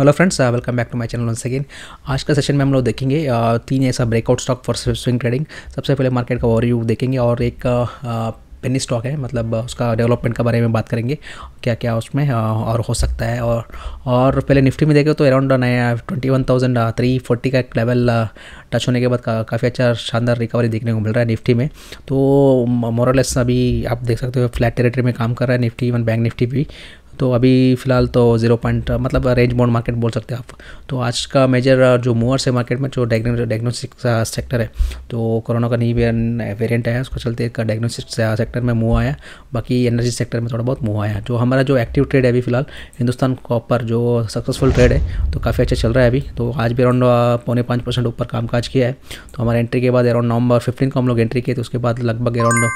hello friends welcome back to my channel once again आज का session में हम लोग देखेंगे uh, तीन ऐसा breakout stock for swing trading सबसे पहले मार्केट का ओवरव्यू देखेंगे और एक पेनी uh, स्टॉक uh, है मतलब उसका डेवलपमेंट के बारे में बात करेंगे क्या क्या उसमें और हो सकता है और और पहले निफ्टी में देखें तो अराउंड नया twenty one thousand three forty का लेवल टच होने के बाद का, काफ़ी अच्छा शानदार रिकवरी देखने को मिल रहा है निफ्टी में तो मोरलेस अभी आप देख सकते हो फ्लैट टेरेटरी में काम कर रहा है निफ्टी इवन बैंक निफ्टी भी तो अभी फ़िलहाल तो जीरो पॉइंट मतलब रेंज बॉन्ड मार्केट बोल सकते हैं आप तो आज का मेजर जो मूवर्स है मार्केट में जो डायग्नोस्टिक सेक्टर uh, है तो कोरोना का नई वेरियंट आया उसको चलते एक डायग्नोस्टिक सेक्टर uh, में मूव आया बाकी एनर्जी सेक्टर में थोड़ा बहुत मूव आया जो हमारा जो एक्टिव ट्रेड है अभी फिलहाल हिंदुस्तान कॉपर जो सक्सेसफुल ट्रेड है तो काफ़ी अच्छा चल रहा है अभी तो आज भी अराउंड uh, पौने पाँच परसेंट ऊपर कामकाज किया है तो हमारे एंट्री के बाद अराउंड नवंबर फिफ्टीन को हम लोग एंट्री किए थे तो उसके बाद लगभग अराउंड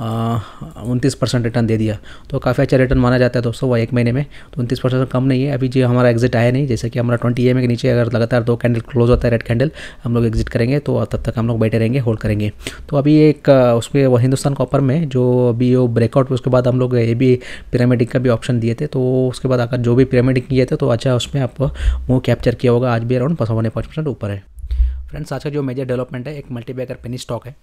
उनतीस परसेंट रिटर्न दे दिया तो काफ़ी अच्छा रिटर्न माना जाता है दोस्तों वह एक महीने में तो उनतीस परसेंट कम नहीं है अभी जो हमारा एग्जिट आया नहीं जैसे कि हमारा ट्वेंटी एम के नीचे अगर लगातार दो कैंडल क्लोज होता है रेड कैंडल हम लोग एग्जिट करेंगे तो तब तक हम लोग बैठे रहेंगे होल्ड करेंगे तो अभी एक उसके हिंदुस्तान कॉपर में जो अभी वो ब्रेकआउट उसके बाद हम लोग ये भी पिरामिडिक का भी ऑप्शन दिए थे तो उसके बाद अगर जो भी पिरामिडिक किए थे तो अच्छा उसमें आप वो कैप्चर किया होगा आज भी अराउंड पचावन पाँच परसेंट ऊपर है फ्रेंड्स आज का जो मेजर डेवलपमेंट है एक मल्टीबैगर पेनी स्टॉक है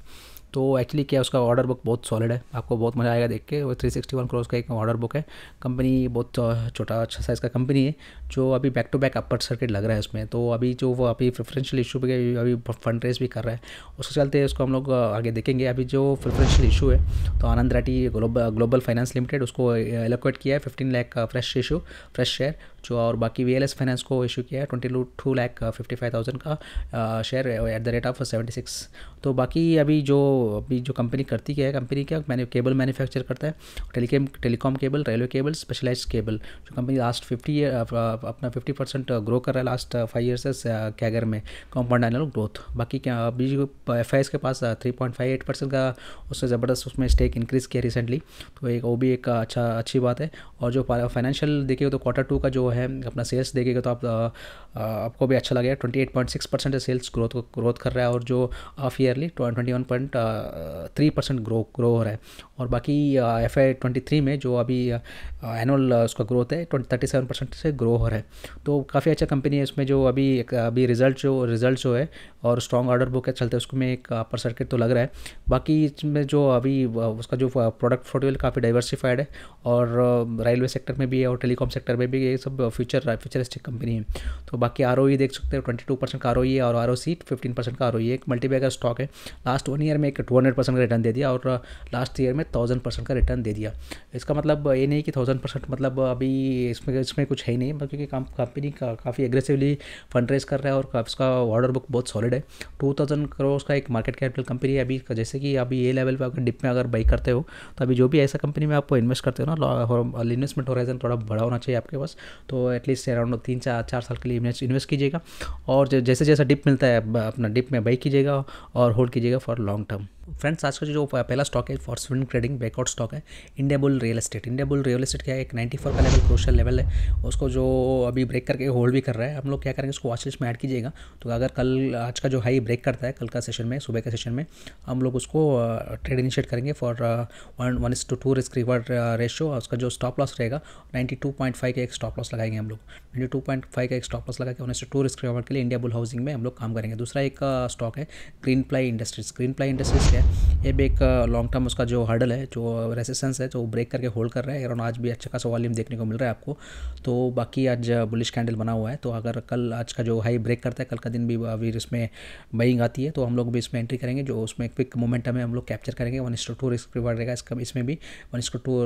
तो एक्चुअली क्या उसका ऑर्डर बुक बहुत सॉलिड है आपको बहुत मज़ा आएगा देख के वो थ्री सिक्सटी वन क्रोस का एक ऑर्डर बुक है कंपनी बहुत छोटा अच्छा साइज़ का कंपनी है जो अभी back to back upper circuit लग रहा है उसमें तो अभी जो वो अभी प्रेफरेंशियल इशू पे अभी फंड रेस भी कर रहा है उसके चलते उसको हम लोग आगे देखेंगे अभी जो प्रेफरेंशियल इशू है तो Anand Rathi global global finance limited उसको एलोकेट किया है फिफ्टीन लैक का फ्रेश इशू फ्रेश शेयर जो और बाकी वी फाइनेंस को इशू किया है twenty two lakh fifty five thousand का share at the rate of seventy six तो बाकी अभी जो अभी जो कंपनी करती क्या है कंपनी क्या मैंने केबल मैन्युफैक्चर करता है telecom telecom cable railway cable specialise cable जो कंपनी लास्ट फिफ्टी ईयर अपना फिफ्टी परसेंट ग्रो कर रहा है लास्ट फाइव ईयर से कैगर में कंपाउंड एनुअल ग्रोथ बाकी क्या अभी एफ के पास three point five eight percent का उससे ज़बरदस्त उसमें स्टेक इंक्रीज़ किया रिसेंटली तो एक वो भी एक अच्छा अच्छी बात है और जो फाइनेंशियल देखेगा तो क्वार्टर टू का जो है अपना सेल्स देखेगा तो आप आपको भी अच्छा लगेगा twenty eight point six percent sales growth growth कर रहा है और जो half yearly twenty one point three percent grow grow हो रहा है और बाकी एफ आई ट्वेंटी थ्री में जो अभी एनुअल uh, uh, उसका ग्रोथ है ट्वेंटी थर्टी सेवन परसेंट से ग्रो हो रहा है तो काफ़ी अच्छा कंपनी है इसमें जो अभी एक अभी रिजल्ट जो रिजल्ट जो है और स्ट्रॉन्ग ऑर्डर बुक है चलते उसमें एक अपर uh, सर्किट तो लग रहा है बाकी इसमें जो अभी उसका जो प्रोडक्ट फोटोल काफ़ी डाइवर्सिफाइड है और रेलवे सेक्टर में भी है और टेलीकॉम सेक्टर में भी ये सब फ्यूचर फ्यूचरिस्टिक कंपनी है तो बाकी आर e देख सकते हैं ट्वेंटी टू परसेंट का आर e है और R O C fifteen percent का आर ओ e एक मल्टीबैगर स्टॉक है लास्ट वन ईयर में एक टू हंड्रेड परसेंट का रिटर्न दे दिया और लास्ट uh, ईयर में थाउजेंड परसेंट का रिटर्न दे दिया इसका मतलब uh, ये नहीं कि थाउजेंड परसेंट मतलब अभी इसमें इसमें कुछ है ही नहीं क्योंकि कंपनी का काफ़ी एग्रेसिवली फंड रेज कर रहा है और उसका ऑर्डर बुक बहुत सॉलिड है टू थाउजेंड करोड़ का एक मार्केट कैपिटल कंपनी है अभी जैसे कि अभी ये लेवल पर अगर डिप में अगर बाई करते हो तो अभी जो भी ऐसा कंपनी में आपको इन्वेस्ट करते हो ना इन्वेस्टमेंट होराइजन थोड़ा बड़ा होना चाहिए आपके पास तो एटलीस्ट अराउंड तीन चार चार साल के लिए इन्वेस्ट कीजिएगा और जैसे जैसा डिप मिलता है अपना डिप में बाई कीजिएगा और होल्ड कीजिएगा फॉर लॉन्ग टर्म फ्रेंड्स आज का जो पहला स्टॉक है for swing trading breakout stock है bull real estate bull real estate क्या है एक 94 का लेवल क्रोशल लेवल है उसको जो अभी ब्रेक करके होल्ड भी कर रहा है हम लोग क्या करेंगे उसको वॉचलिस्ट लिस्ट में ऐड कीजिएगा तो अगर कल आज का जो हाई ब्रेक करता है कल का सेशन में सुबह का सेशन में हम लोग उसको ट्रेड इनिशिएट करेंगे for one one is to two risk reward ratio उसका जो स्टॉप लॉस रहेगा नाइन्टी टू पॉइंट फाइव का एक स्टॉप लॉस लगाएंगे हम लोग नाइन्टी टू पॉइंट फाइव का एक स्टॉप लॉस लगा के वन टू रिस्क रिवर्ड के लिए इंडिया बुल हाउसिंग में हम लोग काम करेंगे दूसरा एक स्टॉक है Greenply industries Greenply industries risk है ये भी एक लॉन्ग टर्म उसका जो हर्डल है जो रेसिस्टेंस है जो ब्रेक करके होल्ड कर रहा है अराउंड आज भी अच्छा खासा वॉल्यूम देखने को मिल रहा है आपको तो बाकी आज बुलिश कैंडल बना हुआ है तो अगर कल आज का जो हाई ब्रेक करता है कल का दिन भी अभी इसमें बइंग आती है तो हम लोग भी इसमें एंट्री करेंगे जो उसमें क्विक मोमेंटम है हम लोग कैप्चर करेंगे वन इसको टू रिस्क रिवार्ड रहेगा इसका इसमें भी वन इसको टू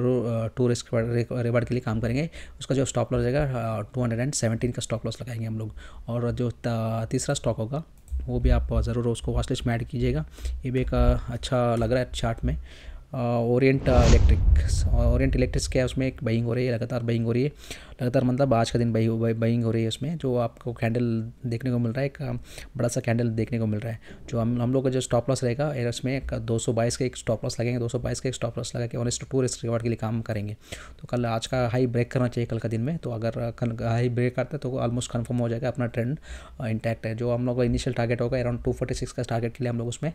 टू रिस्क रिवार्ड के लिए काम करेंगे उसका जो स्टॉप लॉस रहेगा टू हंड्रेड एंड सेवेंटीन का स्टॉप लॉस लगाएंगे हम लोग और जो तीसरा स्टॉक होगा वो भी आप ज़रूर उसको वॉच लिस्ट में ऐड कीजिएगा ये भी एक अच्छा लग रहा है चार्ट में ओरिएंट इलेक्ट्रिक्स ओरिएंट इलेक्ट्रिक्स क्या है उसमें एक बइंग हो रही है लगातार बइंग हो रही है लगातार मतलब आज का दिन बही बाइंग हो रही है उसमें जो आपको कैंडल देखने को मिल रहा है एक बड़ा सा कैंडल देखने को मिल रहा है जो हम हम लोग का जो स्टॉप लॉस रहेगा उसमें दो सौ बाईस का एक स्टॉप लॉस लगेंगे दो सौ बाईस का एक स्टॉप लॉस लगा के और टू रिस्क रिवार्ड के लिए काम करेंगे तो कल आज का हाई ब्रेक करना चाहिए कल का दिन में तो अगर हाई ब्रेक करता है तो ऑलमोस्ट कन्फर्म हो जाएगा अपना ट्रेंड इंटैक्ट है जो हम लोग का इनिशियल टारगेट होगा अराउंड टू फोर्टी सिक्स का टारगेट के लिए हम लोग उसमें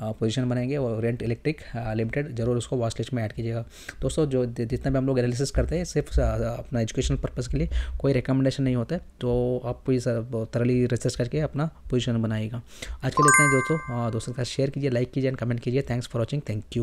पोजीशन बनाएंगे और रेंट इलेक्ट्रिक लिमिटेड जरूर उसको वॉच लिस्ट में ऐड कीजिएगा दोस्तों जो जितना भी हम लोग एनालिसिस करते हैं सिर्फ अपना एजुकेशन पर्पज़ के लिए कोई रिकमेंडेशन नहीं होता है तो आप ये तरली रिसर्च करके अपना पोजिशन बनाएगा आज के लिए इतना दोस्तों दोस्तों के साथ शेयर कीजिए लाइक कीजिए एंड कमेंट कीजिए thanks for watching thank you